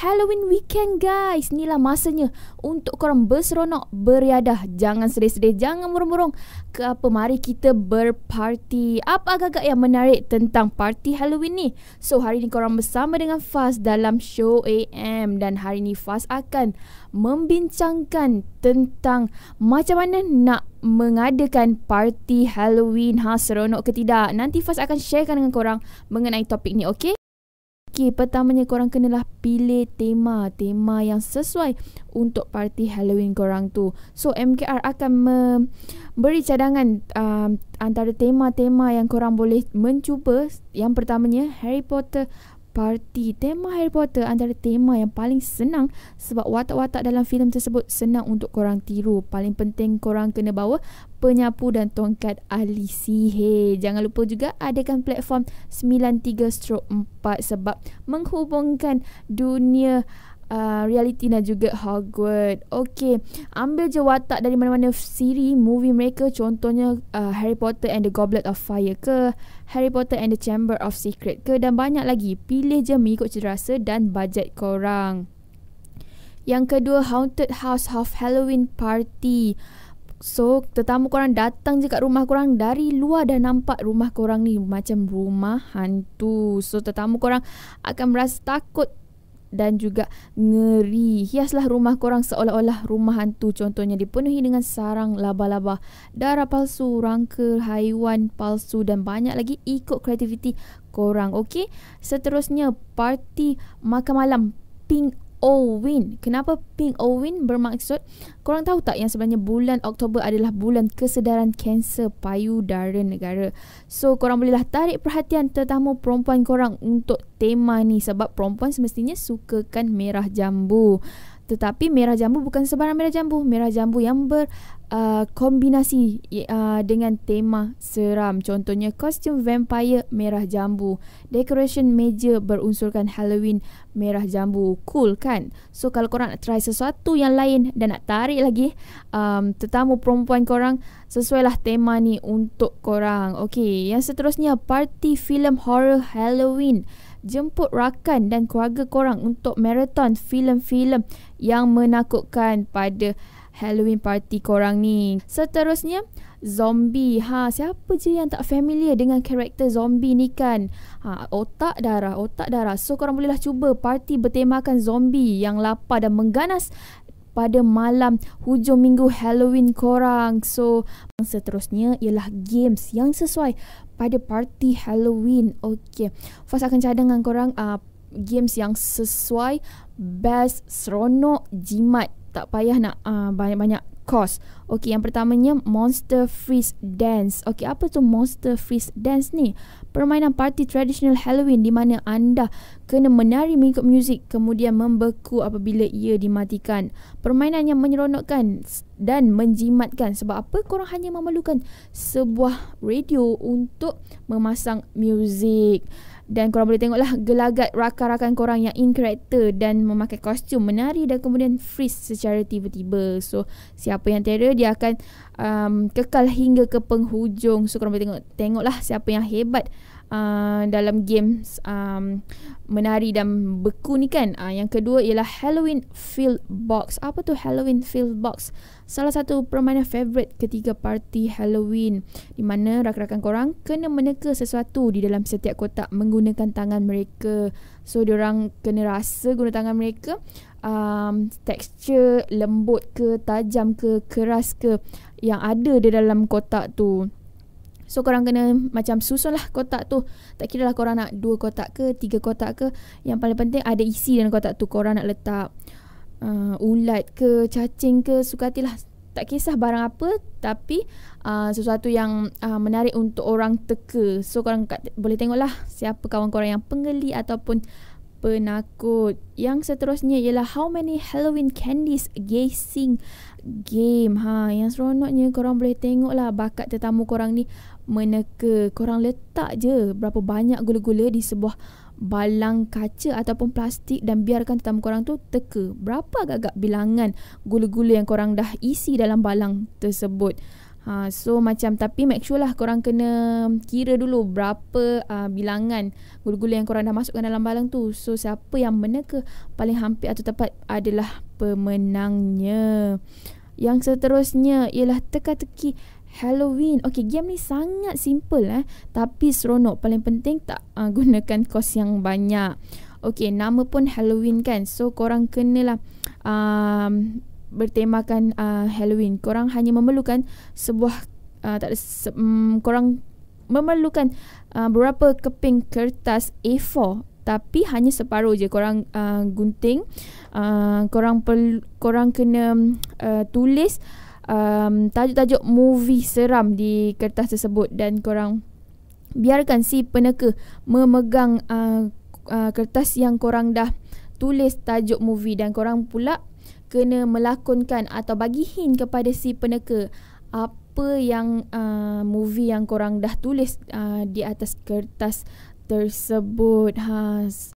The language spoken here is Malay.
Halloween weekend guys. Inilah masanya untuk korang berseronok, beriadah. Jangan sedih-sedih, jangan murung-murung. Ke apa, mari kita berparti. Apa agak-agak yang menarik tentang parti Halloween ni? So, hari ni korang bersama dengan Faz dalam show AM. Dan hari ni Faz akan membincangkan tentang macam mana nak mengadakan parti Halloween. Ha, seronok ke tidak? Nanti Faz akan sharekan dengan korang mengenai topik ni, okay Okey, pertamanya korang kenalah pilih tema, tema yang sesuai untuk parti Halloween korang tu. So MKR akan memberi cadangan um, antara tema-tema yang korang boleh mencuba. Yang pertamanya Harry Potter parti. Tema Harry Potter antara tema yang paling senang sebab watak-watak dalam filem tersebut senang untuk korang tiru. Paling penting korang kena bawa penyapu dan tongkat ahli sihir. Jangan lupa juga adakan platform 93-4 sebab menghubungkan dunia uh, reality dan juga Hogwarts. Okey, ambil je watak dari mana-mana siri movie mereka contohnya uh, Harry Potter and the Goblet of Fire ke, Harry Potter and the Chamber of Secret ke dan banyak lagi. Pilih je mengikut cederasa dan bajet korang. Yang kedua, Haunted House of Halloween Party. So, tetamu korang datang je kat rumah korang dari luar dah nampak rumah korang ni macam rumah hantu. So, tetamu korang akan berasa takut dan juga ngeri. Hiaslah rumah korang seolah-olah rumah hantu contohnya dipenuhi dengan sarang laba-laba, darah palsu, rangka, haiwan palsu dan banyak lagi ikut kreativiti korang. Okey? Seterusnya, parti makan malam pink Owin, Kenapa Pink Owin bermaksud? Korang tahu tak yang sebenarnya bulan Oktober adalah bulan kesedaran kanser payudara negara. So korang bolehlah tarik perhatian tetamu perempuan korang untuk tema ni sebab perempuan semestinya sukakan merah jambu tetapi merah jambu bukan sebarang merah jambu merah jambu yang berkombinasi Uh, uh, dengan tema seram contohnya kostum vampire merah jambu decoration meja berunsurkan halloween merah jambu cool kan so kalau korang nak try sesuatu yang lain dan nak tarik lagi um, tetamu perempuan korang sesuailah tema ni untuk korang okey yang seterusnya party film horror halloween jemput rakan dan keluarga korang untuk marathon filem-filem yang menakutkan pada Halloween party korang ni. Seterusnya, zombie. Ha, siapa je yang tak familiar dengan karakter zombie ni kan? Ha, otak darah, otak darah. So korang bolehlah cuba party bertemakan zombie yang lapar dan mengganas pada malam hujung minggu Halloween korang. So, seterusnya ialah games yang sesuai pada parti Halloween. Okey. Fas akan cadangkan korang uh, games yang sesuai best seronok jimat. Tak payah nak uh, banyak-banyak kos. Okey, yang pertamanya Monster Freeze Dance. Okey, apa tu Monster Freeze Dance ni? Permainan parti tradisional Halloween di mana anda kena menari mengikut muzik kemudian membeku apabila ia dimatikan. Permainan yang menyeronokkan dan menjimatkan sebab apa korang hanya memerlukan sebuah radio untuk memasang muzik dan korang boleh tengoklah gelagat rakan-rakan korang yang in character dan memakai kostum menari dan kemudian freeze secara tiba-tiba. So siapa yang terror dia akan um, kekal hingga ke penghujung. So korang boleh tengok tengoklah siapa yang hebat uh, dalam games um, menari dan beku ni kan. Uh, yang kedua ialah Halloween Field Box. Apa tu Halloween Field Box? Salah satu permainan favorite ketiga parti Halloween di mana rakan-rakan korang kena meneka sesuatu di dalam setiap kotak menggunakan tangan mereka. So orang kena rasa guna tangan mereka um, texture lembut ke tajam ke keras ke yang ada di dalam kotak tu. So korang kena macam susun lah kotak tu. Tak kira lah korang nak dua kotak ke, tiga kotak ke. Yang paling penting ada isi dalam kotak tu. Korang nak letak uh, ulat ke, cacing ke, suka hatilah. Tak kisah barang apa tapi uh, sesuatu yang uh, menarik untuk orang teka. So korang kat, boleh tengok lah siapa kawan korang yang pengeli ataupun penakut. Yang seterusnya ialah how many Halloween candies guessing game. Ha, yang seronoknya korang boleh tengok lah. bakat tetamu korang ni meneka. Korang letak je berapa banyak gula-gula di sebuah balang kaca ataupun plastik dan biarkan tetamu korang tu teka. Berapa agak-agak bilangan gula-gula yang korang dah isi dalam balang tersebut. Ha, so macam tapi make sure lah korang kena kira dulu berapa uh, bilangan gula-gula yang korang dah masukkan dalam balang tu. So siapa yang mana ke paling hampir atau tepat adalah pemenangnya. Yang seterusnya ialah teka-teki Halloween. Okey, game ni sangat simple eh, tapi seronok. Paling penting tak uh, gunakan kos yang banyak. Okey, nama pun Halloween kan. So korang kenalah um, bertemakan uh, Halloween. Korang hanya memerlukan sebuah uh, tak ada se- um, korang memerlukan uh, berapa keping kertas A4 tapi hanya separuh je korang uh, gunting uh, korang perl- korang kena uh, tulis um, tajuk-tajuk movie seram di kertas tersebut dan korang biarkan si peneka memegang uh, uh, kertas yang korang dah tulis tajuk movie dan korang pula uh, kena melakonkan atau bagi hint kepada si peneka apa yang uh, movie yang korang dah tulis uh, di atas kertas tersebut. Ha,